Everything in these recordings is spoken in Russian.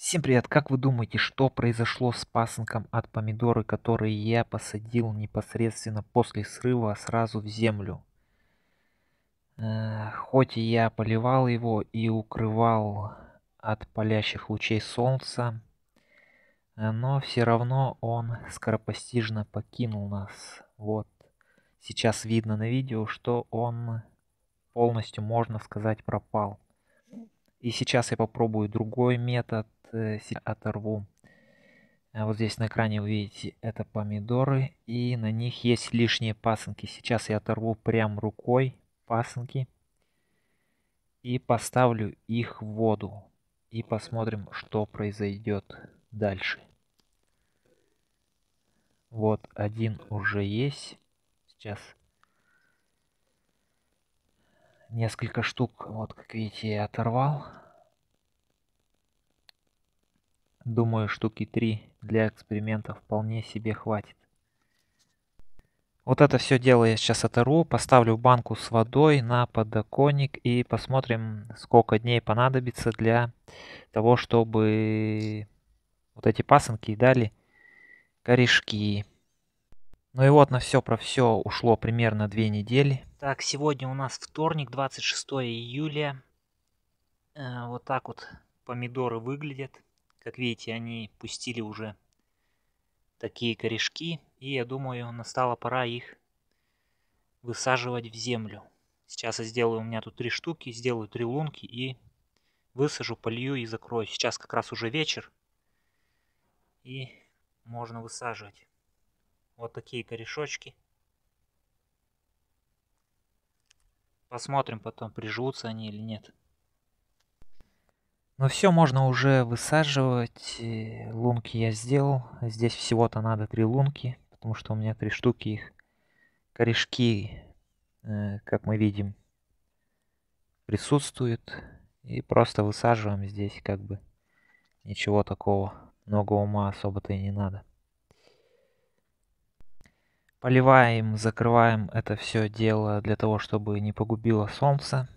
Всем привет! Как вы думаете, что произошло с пасынком от помидоры, который я посадил непосредственно после срыва сразу в землю? Э, хоть и я поливал его и укрывал от палящих лучей солнца, э, но все равно он скоропостижно покинул нас. Вот сейчас видно на видео, что он полностью, можно сказать, пропал. И сейчас я попробую другой метод Э, оторву. А вот здесь на экране вы видите, это помидоры, и на них есть лишние пасынки. Сейчас я оторву прям рукой пасынки и поставлю их в воду. И посмотрим, что произойдет дальше. Вот один уже есть. Сейчас несколько штук, вот как видите, я оторвал. Думаю, штуки три для эксперимента вполне себе хватит. Вот это все дело я сейчас оторву, поставлю банку с водой на подоконник и посмотрим, сколько дней понадобится для того, чтобы вот эти пасынки дали корешки. Ну и вот на все про все ушло примерно две недели. Так, сегодня у нас вторник, 26 июля. Э, вот так вот помидоры выглядят. Как видите, они пустили уже такие корешки, и я думаю, настала пора их высаживать в землю. Сейчас я сделаю, у меня тут три штуки, сделаю три лунки и высажу, полью и закрою. Сейчас как раз уже вечер, и можно высаживать. Вот такие корешочки. Посмотрим потом, приживутся они или нет. Но все можно уже высаживать. Э, лунки я сделал. Здесь всего-то надо три лунки, потому что у меня три штуки их. Корешки, э, как мы видим, присутствуют. И просто высаживаем здесь как бы ничего такого. Много ума особо-то и не надо. Поливаем, закрываем это все дело для того, чтобы не погубило солнце.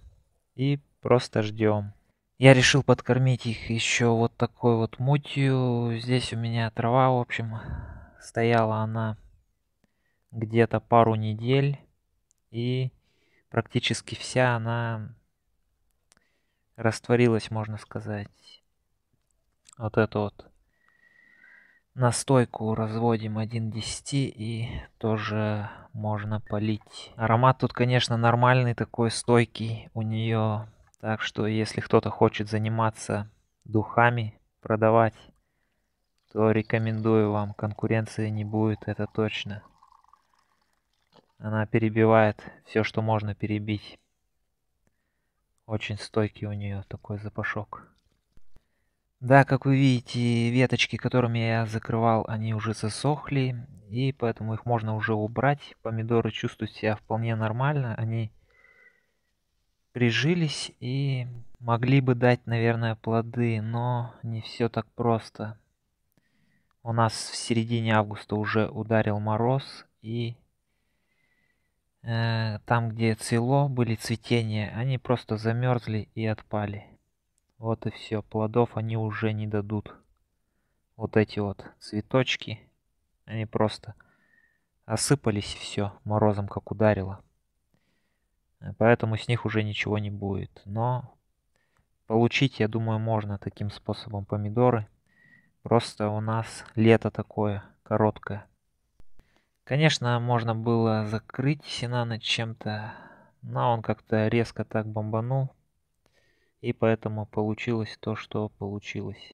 И просто ждем. Я решил подкормить их еще вот такой вот мутью. Здесь у меня трава, в общем, стояла она где-то пару недель. И практически вся она растворилась, можно сказать. Вот эту вот настойку разводим 1 10 и тоже можно полить. Аромат тут, конечно, нормальный такой, стойкий. У нее так что если кто-то хочет заниматься духами, продавать, то рекомендую вам, конкуренции не будет, это точно. Она перебивает все, что можно перебить. Очень стойкий у нее такой запашок. Да, как вы видите, веточки, которыми я закрывал, они уже засохли, и поэтому их можно уже убрать. Помидоры чувствуют себя вполне нормально, они прижились и могли бы дать, наверное, плоды, но не все так просто. У нас в середине августа уже ударил мороз, и э, там, где цвело, были цветения, они просто замерзли и отпали. Вот и все, плодов они уже не дадут. Вот эти вот цветочки, они просто осыпались и все, морозом как ударило. Поэтому с них уже ничего не будет. Но получить, я думаю, можно таким способом помидоры. Просто у нас лето такое короткое. Конечно, можно было закрыть над чем-то, но он как-то резко так бомбанул. И поэтому получилось то, что получилось.